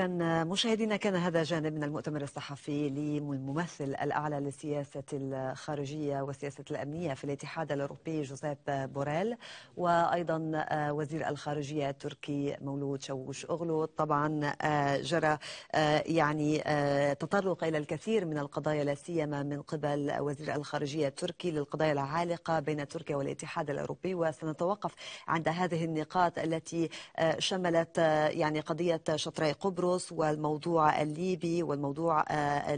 إذا مشاهدينا كان هذا جانب من المؤتمر الصحفي للممثل الأعلى للسياسة الخارجية والسياسة الأمنية في الاتحاد الأوروبي جوزيف بوريل وأيضا آه، وزير الخارجية التركي مولود شووش أغلو طبعا آه، جرى آه، يعني تطرق إلى الكثير من القضايا لا سيما من قبل وزير الخارجية التركي للقضايا العالقة بين تركيا والاتحاد الأوروبي وسنتوقف عند هذه النقاط التي شملت يعني قضية شطري قبرص قبرص والموضوع الليبي والموضوع آه،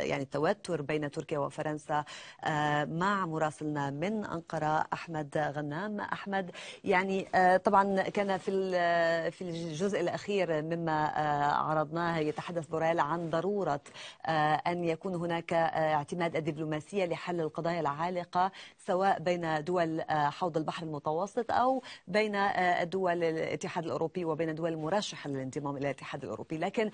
يعني التوتر بين تركيا وفرنسا آه، مع مراسلنا من أنقرة أحمد غنام أحمد يعني آه، طبعا كان في في الجزء الأخير مما عرضناه يتحدث بوريل عن ضرورة أن يكون هناك اعتماد الدبلوماسية لحل القضايا العالقة سواء بين دول حوض البحر المتوسط أو بين دول الاتحاد الأوروبي وبين دول مرشحة للانضمام إلى الاتحاد الأوروبي الأوروبي لكن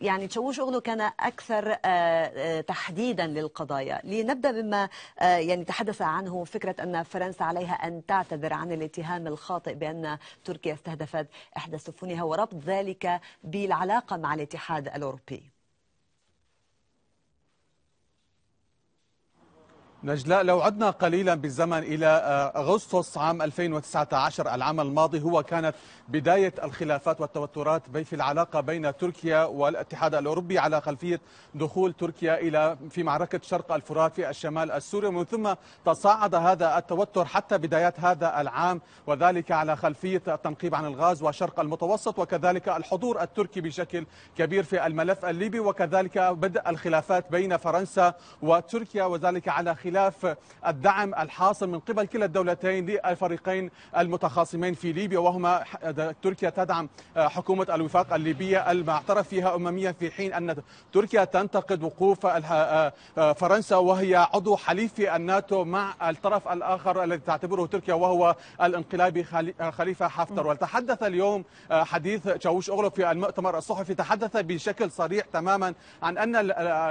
يعني تشوش شغله كان أكثر آه، آه، تحديدا للقضايا لنبدأ بما آه، يعني تحدث عنه فكرة أن فرنسا عليها أن تعتذر عن الاتهام الخاطئ بأن تركيا استهدفت إحدى سفنها وربط ذلك بالعلاقة مع الاتحاد الأوروبي نجلاء لو عدنا قليلا بالزمن إلى آه، أغسطس عام 2019 العام الماضي هو كانت بداية الخلافات والتوترات في العلاقة بين تركيا والاتحاد الأوروبي على خلفية دخول تركيا إلى في معركة شرق الفرات في الشمال السوري ومن ثم تصاعد هذا التوتر حتى بدايات هذا العام وذلك على خلفية التنقيب عن الغاز وشرق المتوسط وكذلك الحضور التركي بشكل كبير في الملف الليبي وكذلك بدء الخلافات بين فرنسا وتركيا وذلك على خلاف خلاف الدعم الحاصل من قبل كلا الدولتين للفريقين المتخاصمين في ليبيا وهما تركيا تدعم آه، حكومة الوفاق الليبية المعترف فيها أمميا في حين أن تركيا تنتقد وقوف آه، آه، فرنسا وهي عضو حليف في الناتو مع الطرف الآخر الذي تعتبره تركيا وهو الانقلابي خليفة حفتر وتحدث اليوم حديث تشاوش أغلب في المؤتمر الصحفي تحدث بشكل صريح تماما عن أن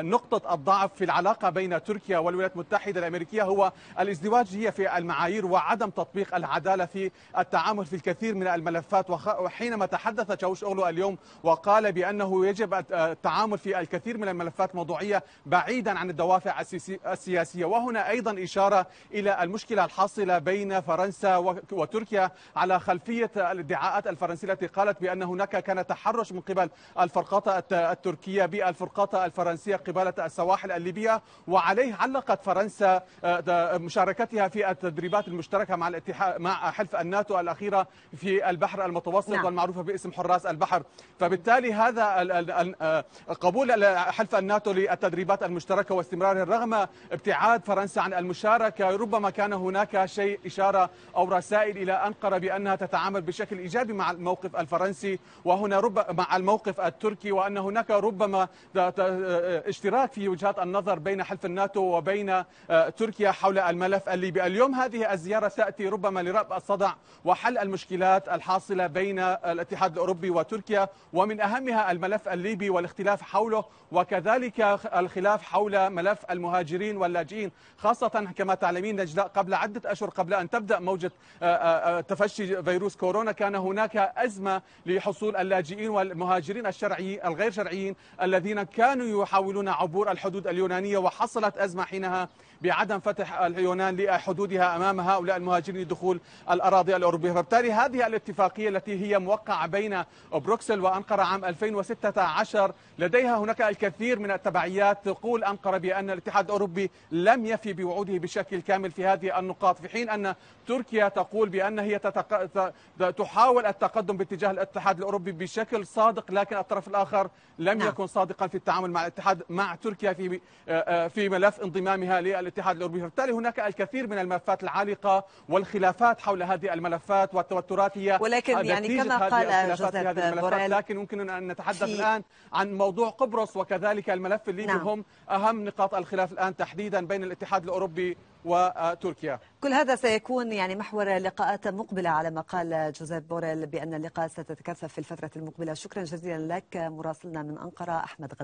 نقطة الضعف في العلاقة بين تركيا والولايات المتحدة المتحده الامريكيه هو الازدواجيه في المعايير وعدم تطبيق العداله في التعامل في الكثير من الملفات وحينما تحدث تشاوش اوغلو اليوم وقال بانه يجب آه، التعامل في الكثير من الملفات موضوعيه بعيدا عن الدوافع السياسيه وهنا ايضا اشاره الى المشكله الحاصله بين فرنسا وتركيا على خلفيه الادعاءات الفرنسيه التي قالت بان هناك كان تحرش من قبل الفرقاطه التركيه بالفرقاطه الفرنسيه قباله السواحل الليبيه وعليه علقت فرنسا تنسى آه، مشاركتها في التدريبات المشتركة مع الاتحاد مع حلف الناتو الأخيرة في البحر المتوسط نعم. والمعروفة باسم حراس البحر فبالتالي هذا آه، قبول حلف الناتو للتدريبات المشتركة واستمرارها رغم ابتعاد فرنسا عن المشاركة ربما كان هناك شيء إشارة أو رسائل إلى أنقرة بأنها تتعامل بشكل إيجابي مع الموقف الفرنسي وهنا ربما مع الموقف التركي وأن هناك ربما آه، اشتراك في وجهات النظر بين حلف الناتو وبين آه، تركيا حول الملف الليبي اليوم هذه الزيارة تأتي ربما لرفع الصدع وحل المشكلات الحاصلة بين الاتحاد الأوروبي وتركيا ومن أهمها الملف الليبي والاختلاف حوله وكذلك الخلاف حول ملف المهاجرين واللاجئين خاصة كما تعلمين نجلاء قبل عدة أشهر قبل أن تبدأ موجة آه، آه، تفشي فيروس كورونا كان هناك أزمة لحصول اللاجئين والمهاجرين الشرعي الغير شرعيين الذين كانوا يحاولون عبور الحدود اليونانية وحصلت أزمة حينها بعدم فتح اليونان لحدودها امام هؤلاء المهاجرين لدخول الاراضي الاوروبيه، فبالتالي هذه الاتفاقيه التي هي موقعه بين بروكسل وانقره عام 2016 لديها هناك الكثير من التبعيات تقول انقره بان الاتحاد الاوروبي لم يفي بوعوده بشكل كامل في هذه النقاط، في حين ان تركيا تقول بان هي تتق... تحاول التقدم باتجاه الاتحاد الاوروبي بشكل صادق لكن الطرف الاخر لم نعم. يكن صادقا في التعامل مع الاتحاد مع تركيا في في ملف انضمامها لل الاتحاد الأوروبي فبالتالي هناك الكثير من الملفات العالقة والخلافات حول هذه الملفات والتوترات هي ولكن يعني كما قال جوزيف بوريل لكن يمكن أن نتحدث الآن عن موضوع قبرص وكذلك الملف الليبي نعم. هم أهم نقاط الخلاف الآن تحديدا بين الاتحاد الأوروبي وتركيا كل هذا سيكون يعني محور لقاءات مقبلة على ما قال جوزيف بوريل بأن اللقاء ستتكثف في الفترة المقبلة شكرا جزيلا لك مراسلنا من أنقرة أحمد غنم